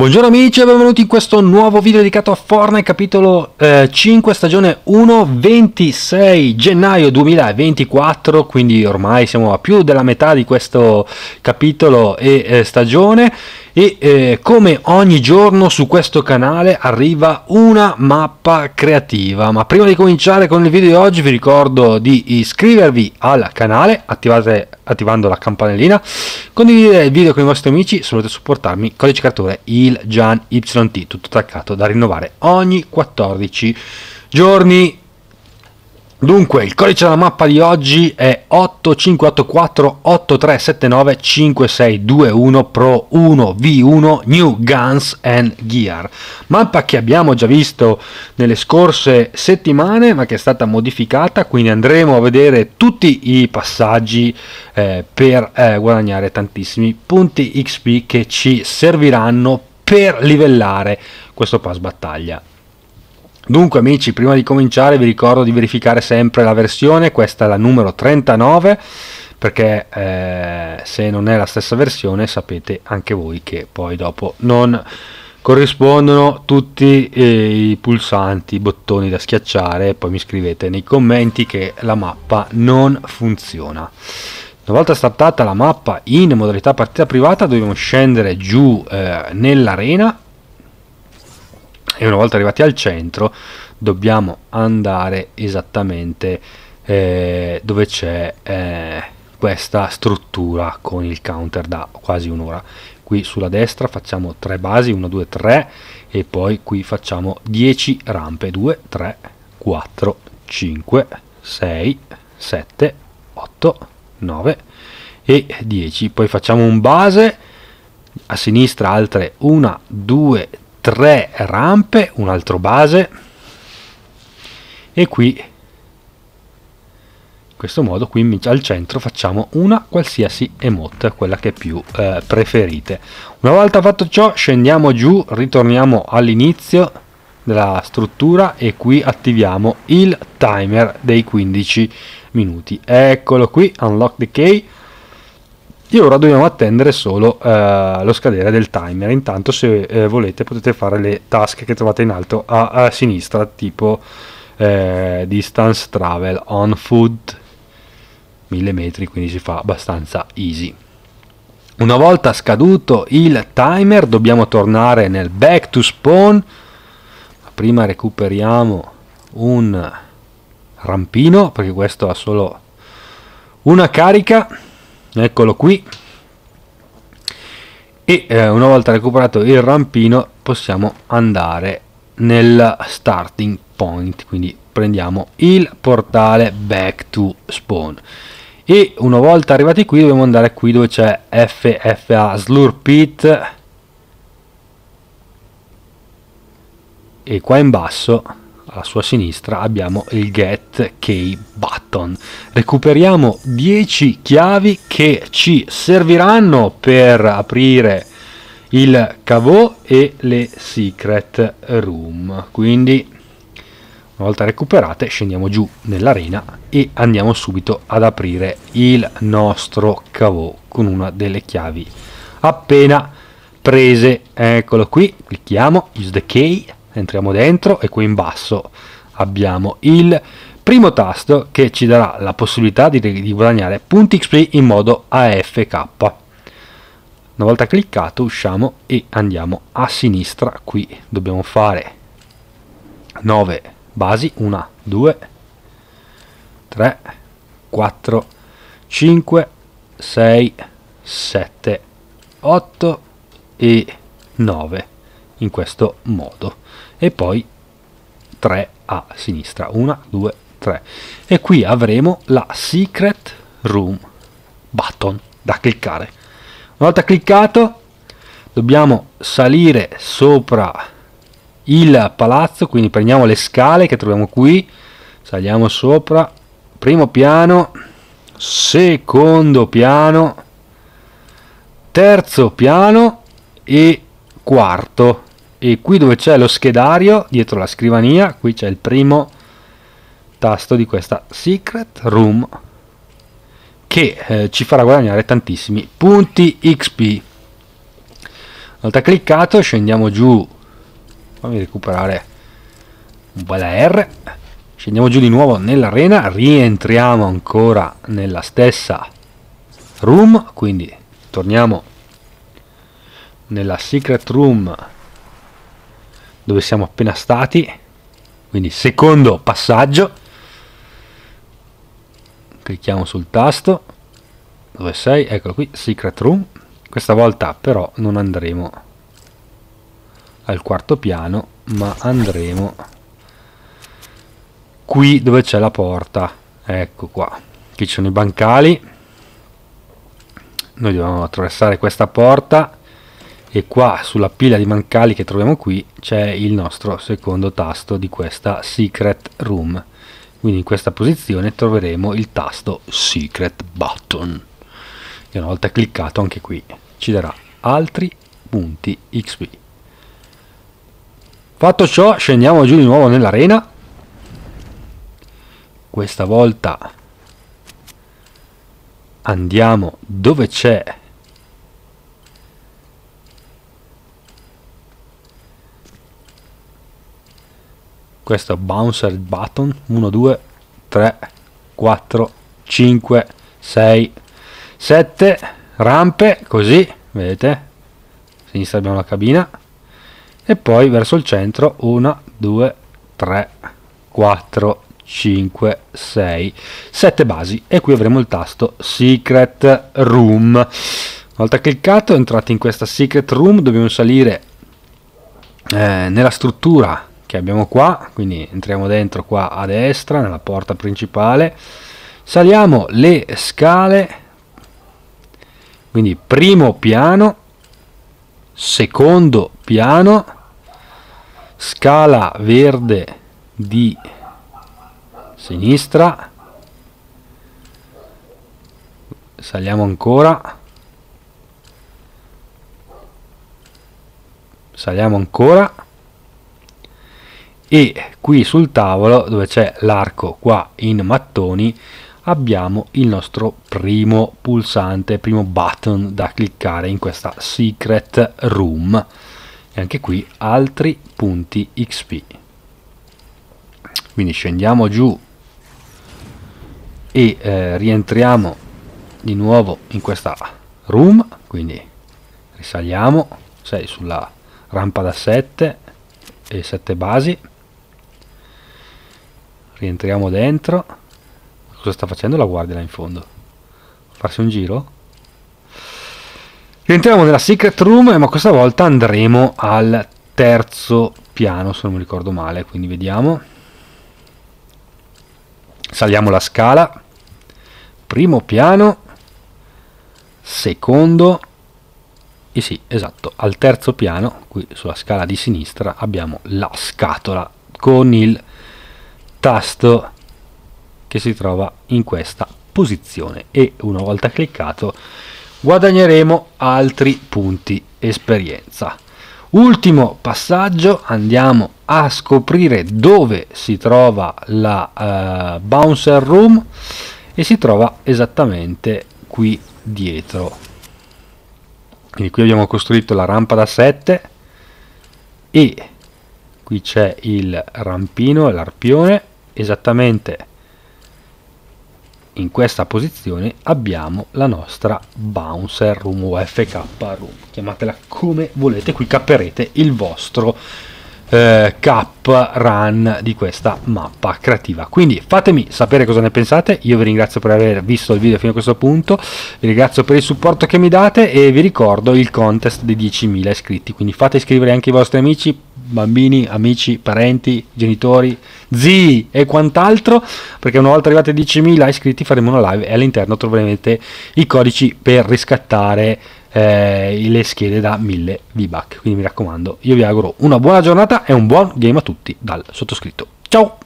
Buongiorno amici e benvenuti in questo nuovo video dedicato a Fortnite capitolo eh, 5 stagione 1 26 gennaio 2024 quindi ormai siamo a più della metà di questo capitolo e eh, stagione e eh, come ogni giorno su questo canale arriva una mappa creativa ma prima di cominciare con il video di oggi vi ricordo di iscrivervi al canale attivando la campanellina condividere il video con i vostri amici se volete supportarmi codice cartone il gian YT tutto attaccato da rinnovare ogni 14 giorni Dunque, il codice della mappa di oggi è 8584-8379-5621 Pro 1 V1 New Guns and Gear. Mappa che abbiamo già visto nelle scorse settimane, ma che è stata modificata, quindi andremo a vedere tutti i passaggi eh, per eh, guadagnare tantissimi punti XP che ci serviranno per livellare questo pass battaglia. Dunque amici, prima di cominciare vi ricordo di verificare sempre la versione, questa è la numero 39, perché eh, se non è la stessa versione sapete anche voi che poi dopo non corrispondono tutti eh, i pulsanti, i bottoni da schiacciare, e poi mi scrivete nei commenti che la mappa non funziona. Una volta startata la mappa in modalità partita privata dobbiamo scendere giù eh, nell'arena e una volta arrivati al centro dobbiamo andare esattamente eh, dove c'è eh, questa struttura con il counter da quasi un'ora qui sulla destra facciamo tre basi 1 2 3 e poi qui facciamo 10 rampe 2 3 4 5 6 7 8 9 e 10 poi facciamo un base a sinistra altre 1 2 3 3 rampe, un altro base e qui in questo modo qui al centro facciamo una qualsiasi emote, quella che più eh, preferite. Una volta fatto ciò scendiamo giù, ritorniamo all'inizio della struttura e qui attiviamo il timer dei 15 minuti. Eccolo qui, Unlock the key e ora dobbiamo attendere solo eh, lo scadere del timer intanto se eh, volete potete fare le task che trovate in alto a, a sinistra tipo eh, distance travel on foot 1000 metri quindi si fa abbastanza easy una volta scaduto il timer dobbiamo tornare nel back to spawn prima recuperiamo un rampino perché questo ha solo una carica eccolo qui e eh, una volta recuperato il rampino possiamo andare nel starting point quindi prendiamo il portale back to spawn e una volta arrivati qui dobbiamo andare qui dove c'è FFA Slurpit e qua in basso alla sua sinistra abbiamo il get key button. Recuperiamo 10 chiavi che ci serviranno per aprire il cavo e le secret room. Quindi una volta recuperate scendiamo giù nell'arena e andiamo subito ad aprire il nostro cavo con una delle chiavi appena prese. Eccolo qui, clicchiamo, use the key entriamo dentro e qui in basso abbiamo il primo tasto che ci darà la possibilità di, di guadagnare punti XP in modo AFK una volta cliccato usciamo e andiamo a sinistra qui dobbiamo fare 9 basi 1 2 3 4 5 6 7 8 e 9 in questo modo e poi 3 a sinistra 1 2 3 e qui avremo la secret room button da cliccare una volta cliccato dobbiamo salire sopra il palazzo quindi prendiamo le scale che troviamo qui saliamo sopra primo piano secondo piano terzo piano e quarto e qui dove c'è lo schedario dietro la scrivania qui c'è il primo tasto di questa secret room che eh, ci farà guadagnare tantissimi punti xp una volta cliccato scendiamo giù fammi recuperare un po' la R scendiamo giù di nuovo nell'arena rientriamo ancora nella stessa room quindi torniamo nella secret room dove siamo appena stati quindi secondo passaggio clicchiamo sul tasto dove sei? eccolo qui, secret room questa volta però non andremo al quarto piano ma andremo qui dove c'è la porta ecco qua qui ci sono i bancali noi dobbiamo attraversare questa porta e qua sulla pila di mancali che troviamo qui c'è il nostro secondo tasto di questa secret room quindi in questa posizione troveremo il tasto secret button e una volta cliccato anche qui ci darà altri punti xp fatto ciò scendiamo giù di nuovo nell'arena questa volta andiamo dove c'è questo bouncer button 1 2 3 4 5 6 7 rampe così vedete a sinistra abbiamo la cabina e poi verso il centro 1 2 3 4 5 6 7 basi e qui avremo il tasto secret room una volta cliccato entrati in questa secret room dobbiamo salire eh, nella struttura che abbiamo qua quindi entriamo dentro qua a destra nella porta principale saliamo le scale quindi primo piano secondo piano scala verde di sinistra saliamo ancora saliamo ancora e qui sul tavolo dove c'è l'arco qua in mattoni abbiamo il nostro primo pulsante, primo button da cliccare in questa secret room e anche qui altri punti XP quindi scendiamo giù e eh, rientriamo di nuovo in questa room quindi risaliamo sei sulla rampa da 7 e 7 basi rientriamo dentro cosa sta facendo la guardia là in fondo? farsi un giro? rientriamo nella secret room ma questa volta andremo al terzo piano se non mi ricordo male quindi vediamo saliamo la scala primo piano secondo e eh sì esatto al terzo piano qui sulla scala di sinistra abbiamo la scatola con il tasto che si trova in questa posizione e una volta cliccato guadagneremo altri punti esperienza. Ultimo passaggio, andiamo a scoprire dove si trova la uh, bouncer room e si trova esattamente qui dietro. Quindi qui abbiamo costruito la rampa da 7 e qui c'è il rampino, l'arpione esattamente in questa posizione abbiamo la nostra bouncer room o fk room chiamatela come volete qui capperete il vostro eh, cap run di questa mappa creativa quindi fatemi sapere cosa ne pensate io vi ringrazio per aver visto il video fino a questo punto vi ringrazio per il supporto che mi date e vi ricordo il contest dei 10.000 iscritti quindi fate iscrivere anche i vostri amici bambini, amici, parenti, genitori, zii e quant'altro, perché una volta arrivati a 10.000 iscritti faremo una live e all'interno troverete i codici per riscattare eh, le schede da 1000 V-Buck. Quindi mi raccomando, io vi auguro una buona giornata e un buon game a tutti dal sottoscritto. Ciao!